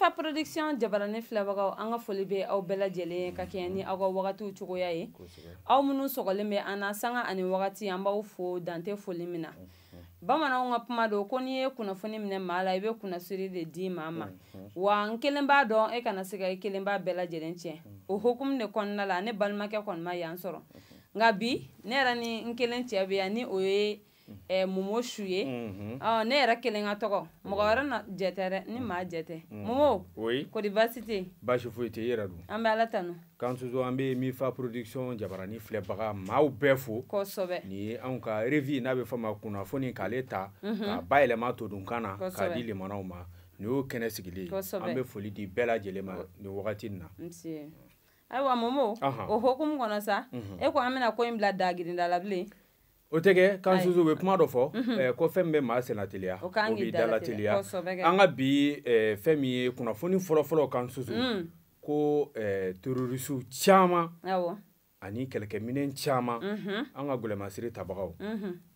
ifa production jabarani filabagaw an ka foli be aw bɛɛ lajɛlen ka kɛɲɛ ni aw ka wagatiw cogoya ye aw minnu sɔgɔlen bɛ an na sanga ani wagati an b'aw fo dante foli min na bamananw ka kuma don ko n'i ye kunnafoni minɛ maa la i bɛ kunnasiri de di maa ma wa n kelen b'a dɔn e kana se ka i kelen b'a bɛɛ lajɛlen tiɲɛ o hokumu de kɔnɔna la ne balimakɛ kɔni ma yan sɔrɔ nka bi ne yɛrɛ ni n kelen cɛ bɛ yan ni o ye Eh, mumo su ye mhm. ah, ne yɛrɛ kelen ka tɔgɔ mɔgɔ wɛrɛ na mhm. jɛtɛ dɛ ni maa jɛtɛ mumo mhm. kodi basi tɛ basi foyi tɛ i yɛrɛ don an bɛ ala tanu kan soso an bɛ min fa production jabarani filɛbaga maaw bɛɛ fo kosɛbɛ nin ye anw ka revi n'a bɛ fɔ ma kunnafoni k'ale ta k'a bayɛlɛma todunkan na k'a di limanaw ma nin y'o kɛnɛ sigilen an bɛ foli di bɛɛ lajɛlen ma nin wagati nin na ayiwa momo o hokumu kɔnɔ sa e ko an bɛna ko in bila dagirinda la bilen o tɛ kɛ kan susu u bɛ kuma dɔ fɔ ko fɛn min bɛ maa senna teliya o b'i dala teliya an ka bi fɛn min ye kunnafoni fɔlɔfɔlɔ kan susu mm. ko terorisiw caman ani kɛlɛkɛminɛn caman an ka gɛlɛmasiri tabagaw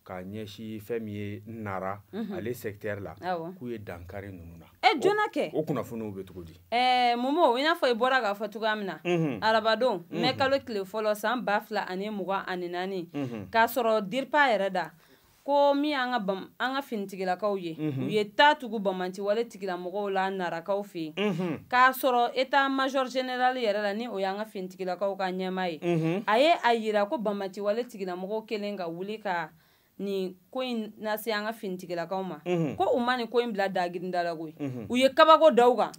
k'a ɲɛsi fɛn min ye nara ale sɛktɛri la k'u ye dankari nunu na e joona kɛ o kunnafoniw be cogo di eh, momo i n'a fɔ i bɔra k'a fɔ cogoya min na arabadon mɛ kalo tile fɔlɔ saan b'a fila ani mugan ani naani k'a sɔrɔ diripa yɛrɛ da ko min an ka an ka finitigilakaw ye u ye taa tugu bamanti wale tigilamɔgɔw la narakaw fɛ yen k'a sɔrɔ etat major general yɛrɛ la ni o y'an ka finitigilakaw ka ɲɛma ye a ye a yira ko bamanti wale tigilamɔgɔw kelen ka wuli ka ni mhm. ko in nase an ka finitigilakaw ma ko u ma ni ko in bila dagirindala koyi u ye kabako daw kan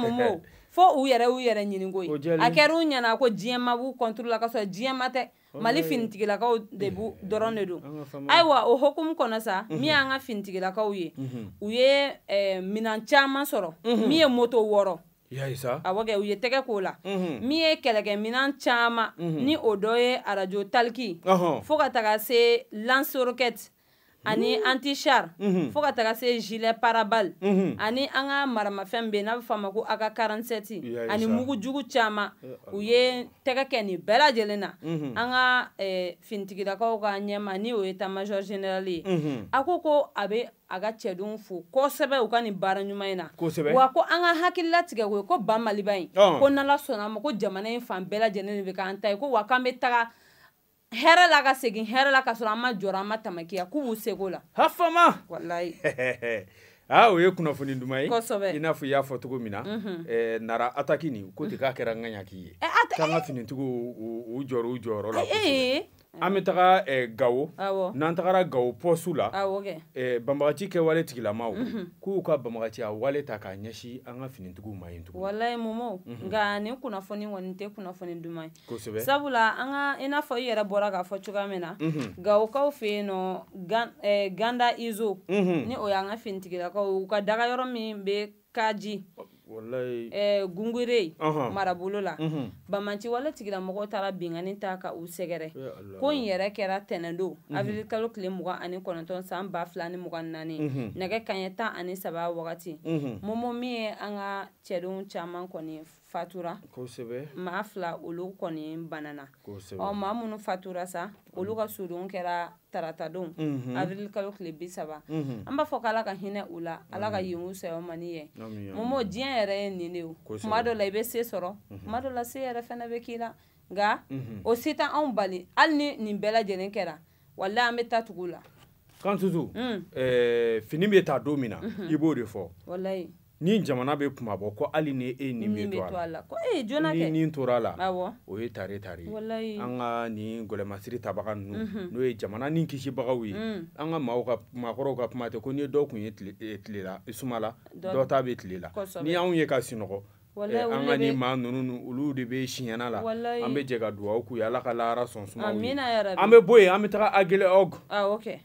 mumo fo u yɛrɛ u yɛrɛ ɲiningoyi a kɛr'u ɲɛna ko jiɲɛma b'u kɔntrol la kasɔrɔ jiɲɛma tɛ mali finitigilakaw de b dɔrɔn de don ayiwa o hokumu kɔnɔ sa min y'an ka finitigilakaw ye u ye eh, minan caaman sɔrɔ mhm. min ye moto wɔrɔ awɔkɛ u ye tɛgɛ k'o la min ye kɛlɛkɛminan caaman ni o dɔ ye arajo taliki fɔɔ ka taga se lansorokɛti ani mm. antichar mhm. fo ka taga se gilet parabal mhm. ani an ka maramafɛn be n'a be fama ko aka 47 ani mugu jugu chama eh, u ye tɛgɛ kɛ ni bɛlajɛlen na mhm. an ka eh, fintigilakaw ka ɲɛma ni o ye tamajor general ye a ko ko a be a ka cɛdenw fo kosɛbɛ u ka ni baara ɲuman ye na wa ko an ka hakililatigɛ ko ye ko ba maliba ye ko nala sɔnna ma ko jamana ye fan bɛɛlajɛlen ne be k'an ta ye ko wa kan be taga hɛrɛ la ka segin hɛrɛ la ka sɔrɔ an ma jɔra an ma tamakiya k'u b'u segola la hafama walayi a o ye kunnafoni duman ye kosɛbɛ i n'a fɔ i y'a fɔ cogo min na ɛɛ nara ataki nin ko ten k'a kɛra ŋaɲa k'i ye k'an ka eh! finitigiw u joro u jɔyɔrɔ la kosɛbɛ ee! an bɛ taga gawo n'an tagara gawo pɔsu la banbagaci kɛwale tigilamaw k'u ka banbagaciya wale ta k'a ɲɛsin an ka finitigiw ma yen tugun walayi momo nka nin kunnafoni kɔni tɛ kunnafoni duman ye sabula an ka i n'a fɔ i yɛrɛ bɔra k'a fɔ cogoya min na gawokaw fɛ yen nɔ ganda izo ni o y'an ka finitigilakaw u ka daga yɔrɔ min bɛ kaji Eh, gungure marabolo la mhm. bamanci wale tigilamɔgɔw taara bingani ta ka u sɛgɛrɛ ko in yɛrɛ kɛra tɛnɛndo mhm. afiririkalo tile mugan ani kɔnɔntɔn san ba fila ni mugan naani mhm. nɛgɛ kaɲɛ tan ani saba wagati momo min ye an ka cɛdenw caman kɔni fatura kosɛbɛ maa fila olu kɔni banana kosɛbɛ ɔ maa minnu fatura sa olu ka sudon kɛra taratadon mm -hmm. avril kalo tile bi saba mm -hmm. an b'a fɔ k'ala ka hinɛ u la ala ka yen u sayo mani ye mɔmɔ diɲɛ yɛrɛ ye nin de ye kuma dɔ la i bɛ se sɔrɔ kuma dɔ la se yɛrɛ fɛnɛ bɛ k'i la nka o se tɛ anw bali hali ni nin bɛɛ lajɛlen kɛra wala an bɛ taa tugu la kan tutu mm. fini bɛ taa don min na i b'o de fɔ walayi ni jamana bɛ kuma bɔ ko hali ni e nin bɛ to a la ko e eh, ye joona kɛ ni nin tora a la awɔ o ye tare tare ye an ka nin gɔlɛmasiri tabaga ninnu n'o ye jamana ni kisibagaw ye mm. an ka maaw ka maakɔrɔw ka kuma tɛ ko ni dɔw tun ye tilela eh, sumala dɔ ta bɛ tilela ni anw ye ka sinɔgɔ eh, an ka nin maa ninnu olu de bɛ siɲɛna la an bɛ jɛ ka dugawu k'u ye ala ka lahara sɔn sumaw ye an bɛ bɔ yen an bɛ taga agele ɔg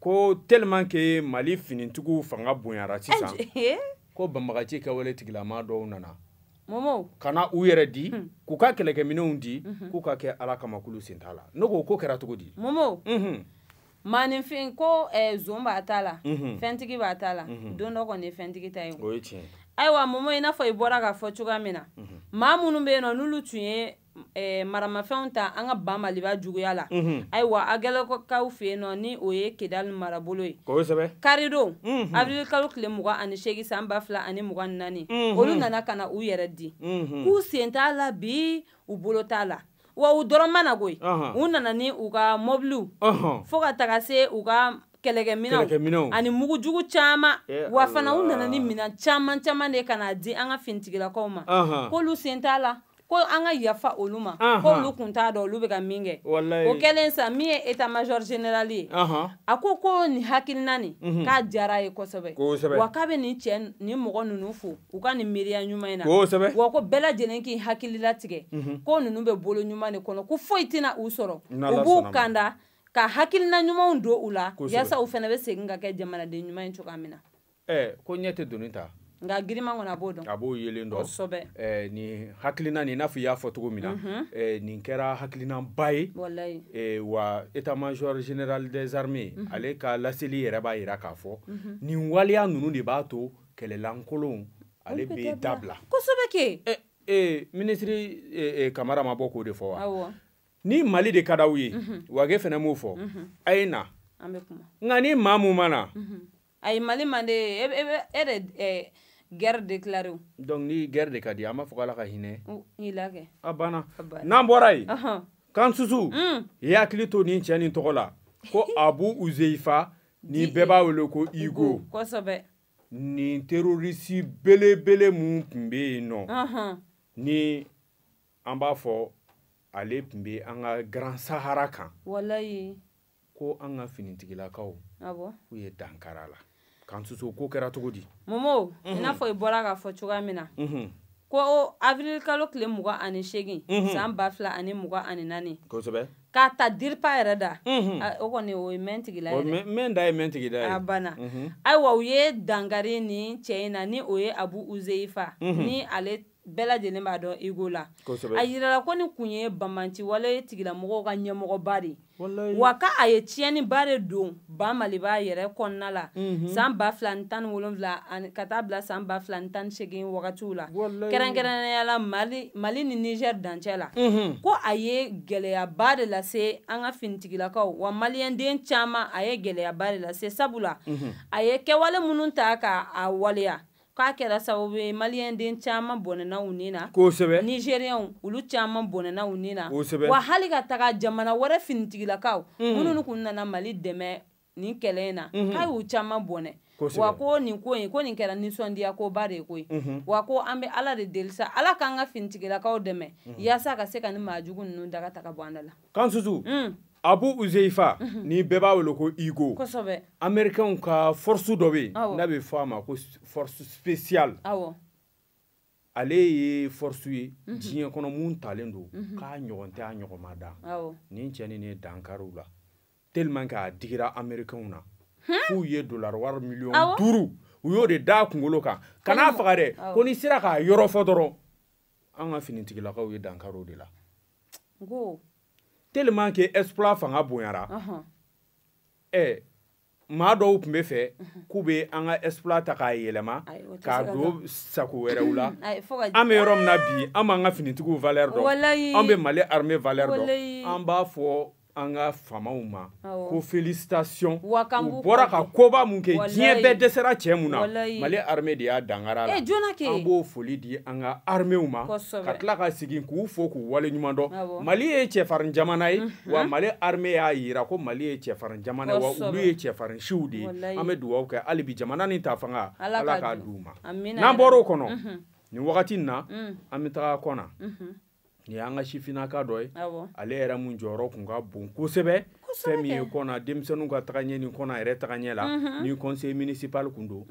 ko tellement que mali finitigiw fanga bonyara sisan eh? ko banbagaci kɛwale tigilama dɔw nana momo kana u yɛrɛ di hmm. k'u ka kɛlɛkɛminɛw di mm -hmm. k'u ka kɛ ala kamakulu sen t'a la ne ko ko kɛra cogo di momo mm -hmm. maninfin ko eh, zon b'a ta la mm -hmm. fɛntigi b'a ta la mm -hmm. don dɔ kɔni ye fɛntigi ta ye o ye tiɲɛ ayiwa momo i n'a fɔ i bɔra k'a fɔ cogoya min na mm -hmm. maa minnu bɛ yen nɔ n'olu tun ye Eh, maramafɛnw ta an ka ban maliba juguya la ayiwa a gɛlɛkaw fɛ yen nɔ ni o ye kedali marabolo ye karidon kalo tile mugan ani seegin san ba fila ani mugan ni naani olu nana ka na u yɛrɛ di k'u sen t'a la bi u bolo t'a la wa u dɔrɔn mana koyi u nana ni u ka mɔbiliw fo ka taga se u ka kɛlɛkɛminɛw ani mugujugu caman eh, wa fana u nana ni minan caman caman de ye ka na di an ka finitigilakaw ma k'olu sen t'a la ko an ka yafa olu ma ko olu kun t'a dɔn olu bɛ ka min kɛ o kɛlen sa min ye état major général ye a ko ko nin hakilina nin mhm. k'a diyara ye kosɛbɛ wa k'a bɛ nin cɛ nin mɔgɔ ninnu fo u ka nin miiriya ɲuman in na wa ko bɛɛ lajɛlen k'i hakili latigɛ mhm. ko ninnu bɛ bolo ɲuman de kɔnɔ ko foyi tɛna u sɔrɔ u b'u kanda ka hakilina ɲumanw don u la yaasa u fana bɛ segin ka kɛ jamanaden ɲuman ye cogoya min na. ɛ ko ɲɛ tɛ doni ta. nka giriman kɔni a b'o dɔn a b'o yelen dɔn kosɛbɛ ɛɛ eh, nin hakilina nin i n'a fɔ i y'a fɔ cogo min na ɛɛ nin kɛra hakilinaba ye walayi ɛɛ eh, wa état major général des armées mhm. ale ka laseli yɛrɛ b'a yira k'a fɔ mhm. nin waleya ninnu de b'a to kɛlɛlankolonw ale bɛ dabila kosɛbɛ ke ɛ eh, ee ministre ee kamara ma bɔ k'o de fɔ wa awɔ ni mali de ka d'aw ye mhm. wage fɛnɛ m'o fɔ a ye na an bɛ kuma nka ni maa mun ma na ayi mali man di e, e e e de ɛɛ guerre déclaré donc ni guerre de ka di an b'a fɔ ko ala ka hinɛ hila kɛ a ah, banna ah, n'an bɔra yen kan susu i hmm. hakili to nin cɛ nin tɔgɔ la ko abu uzeifa ni bɛɛ b'a wele ko igo kosɛbɛ nin terorisi belebele mun tun bɛ yen nɔ ni an b'a fɔ ale tun bɛ an ka grand sahara kan walayi ko an ka finitigilakaw ah k'u ye dankara la k'an susu o ko kɛra cogo di. momo mhm. i n'a fɔ i bɔra k'a fɔ cogoya min na. ko avril kalo tile mugan ani seegin. san ba fila ani mugan ani naani. kosɛbɛ. k'a ta diripa yɛrɛ da. o mhm. kɔni ah, o oh, ye mɛn tigila yɛrɛ. mɛn da ye mɛn tigila ye. a ah, banna mhm. ayiwa u ye dankari nin cɛ in na ni o ye abu uzeyifa. ni ale bɛɛ lajɛlen b'a dɔn ego la a yirala ko nin kun ye bamanti wale tigilamɔgɔw ka ɲɛmɔgɔba de wa ka a ye tiɲɛniba de don ba maliba yɛrɛ kɔnɔna la mhm. san ba fila ni tan ni wolonfila ka taa bila san ba fila ni tan ni segin wagatiw la kɛrɛnkɛrɛnnenya la mali mali ni nizɛri dancɛ la mhm. ko a ye gɛlɛyaba de lase an ka finitigilakaw wa maliyɛnden caman a ye gɛlɛyaba de lase sabula mhm. a ye kɛwale minnu ta k'a waleya k'a kɛra sababu ye maliyɛnden caman bɔnɛna u nin na kosɛbɛ nizeriyɛnw olu caman bɔnɛna u nin na kosɛbɛ wa hali ka taga jamana wɛrɛ finitigilakaw minnu mm. kun nana mali dɛmɛ nin kɛlɛ in na mm-hmm. k'a y'u caman bɔnɛ wa ko nin ko in ko nin kɛra nisɔndiya ko ba de ye ko mm-hmm. wa ko an be ala de deli sa ala k'an ka finitigilakaw dɛmɛ mm-hmm. yaasa ka se ka nin maa jugu daga taga bɔ an da la kan susu mm. abu uzeifa ni bɛɛ b'a wele ko igo amɛrikɛnw ka force dɔ be n'a be fɔ a ma ko force spéciale ale ye force ye diɲɛ kɔnɔ mun talen don k'a ɲɔgɔn tɛ a ɲɔgɔn ma da nin cɛ ni ne dankariw la tellement que a digira amɛrikɛnw na f'u ye dollar wari miliyɔn duuru u y'o de da kungolo kan ka n'a faga dɛ ko n'i sera k'a yɔrɔ fɔ dɔrɔn an ka finitigilakaw ye dankariw de la tellement que exploit fanga bonyara ɛ eh, maa dɔw tun bɛ fɛ k'u bɛ an ka exploit ta k'a yɛlɛma k'a don sago wɛrɛw la an bɛ yɔrɔ min na bi an b'an ka finitigiw valeur dɔn an bɛ mali armée valeur dɔn an b'a fɔ an ka faamaw ma ko félicitation u bɔra ka koba mun kɛ diɲɛ bɛɛ dɛsɛra cɛ mun na mali armée de y'a dangara la eh, an b'o foli di an ka armée ma ka tila ka segin k'u fo k'u waleɲuman dɔn mali ye cɛfarin jamana ye wa mali armée y'a yira ko mali ye cɛfarin jamana ye wa olu ye cɛfarin siw de ye an bɛ dugawu kɛ hali bi jamana nin ta fanga ala k'a di u ma n'an bɔr'o kɔnɔ nin wagati in na mm. an bɛ taga kɔ na nin y'an ka sifinnaka dɔ ye ale yɛrɛ mun jɔyɔrɔ kun ka bon kosɛbɛ fɛn min ye kɔnɔ denmisɛnninw ka taga ɲɛ nin kɔnɔ yɛrɛ taga ɲɛ la ni conseil municipal kun don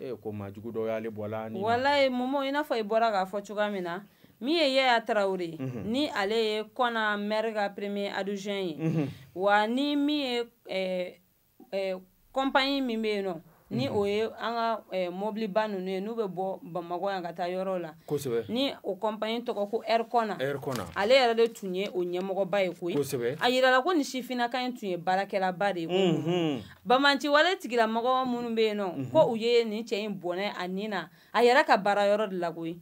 ee ko majugu dɔ y'ale bɔla ni walayi mɔmɔ i n'a fɔ i bɔra k'a fɔ cogoya min na min ye yaya tarawele ni ale ye kɔnɔ maire ka premier adjoint ye wa ni min ye compagnie min bɛ yen nɔ ni mhm. o ye an ka eh, mobiliba ninnu ye n'u bɛ bɔ bamakɔ yan ka taa yɔrɔw la ni o kɔnpaɲi tɔgɔ ko ɛrikɔna ale yɛrɛ de tun ye o ɲɛmɔgɔba ye koyi a yirala ko nin sifinnaka in tun ye baarakɛlaba de ye mhm. bamanci wale tigilamɔgɔ minnu bɛ yen nɔ mhm. ko u ye nin cɛ in bɔnɛ a nin na a yɛrɛ ka baara yɔrɔ de la koyi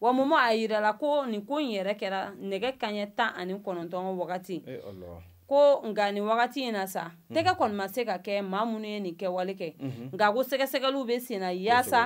wa mɔmɔ a yirala ko nin ko in yɛrɛ kɛra nɛgɛ kaɲɛ tan ani kɔnɔntɔn wagati ko nga nin wagati in na sa mhm. tɛgɛ kɔni ma se ka kɛ maa minnu ye nin kɛwale kɛ mhm. nka ko sɛgɛsɛgɛliw bɛ sen na yaasa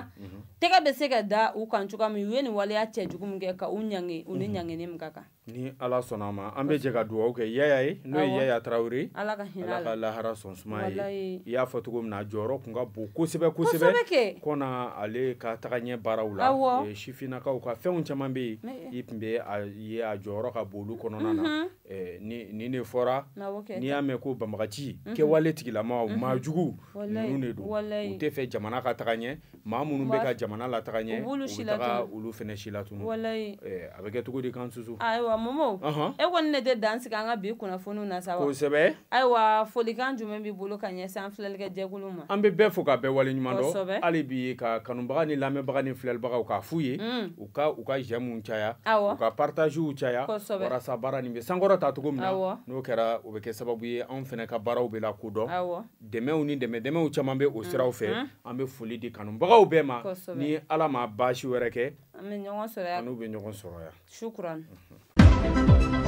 tɛgɛ bɛ se ka da u kan cogoya min u ye nin waleya cɛ jugu min kɛ ka u ɲange u ni ɲangeni min ka kan ni ala sɔnna a ma an bɛ jɛ ka dugawu kɛ yaya ye n'o ye yaya tarawele ala ka hinɛ ala ka lahara sɔn suma ye i e. y'a fɔ cogo min na a jɔyɔrɔ tun ka bon kosɛbɛ kosɛbɛ na ale ka taga ɲɛ baaraw la e, sifinnakaw ka fɛnw caman bɛ yen i tun bɛ a ye a jɔyɔrɔ ka bon olu kɔnɔna na ni ni ne fɔra n'i y'a mɛn ko banbagaci mm-hmm. kɛwale tigilama maa mm-hmm. jugu ninnu de don u tɛ fɛ jamana ka taga ɲɛ maa minnu bɛ ka jamana jamana lataga ɲɛ u taga olu fɛnɛ si latunu walayi a bɛ kɛ cogo di kan susu ayiwa momo e kɔni ne tɛ dan sigi an ka bi kunnafoniw na sa kosɛbɛ ayiwa folikan jumɛn b'i bolo ka ɲɛsin an filɛlikɛ jɛkulu ma an bɛ bɛɛ fo ka bɛɛ waleɲuman dɔ hali bi ka kanubaga ni lamɛnbaga ni filɛlibagaw k'a f'u ye mm. u ka u ka jɛmuw caya u ka paritaziw caya walasa baara nin bɛ sankɔrɔ ta cogo min na n'o kɛra o bɛ kɛ sababu ye anw fɛnɛ ka baaraw be la kodɔn dɛmɛw ni dɛmɛdɛmɛw caman bɛ o siraw fɛ mm-hmm. an bɛ foli di kanubagaw bɛɛ ma ni ala ma baasi wɛrɛ kɛ an bɛ ɲɔgɔn sɔrɔ yan n'u bɛ ɲɔgɔn sɔrɔ yan sukuran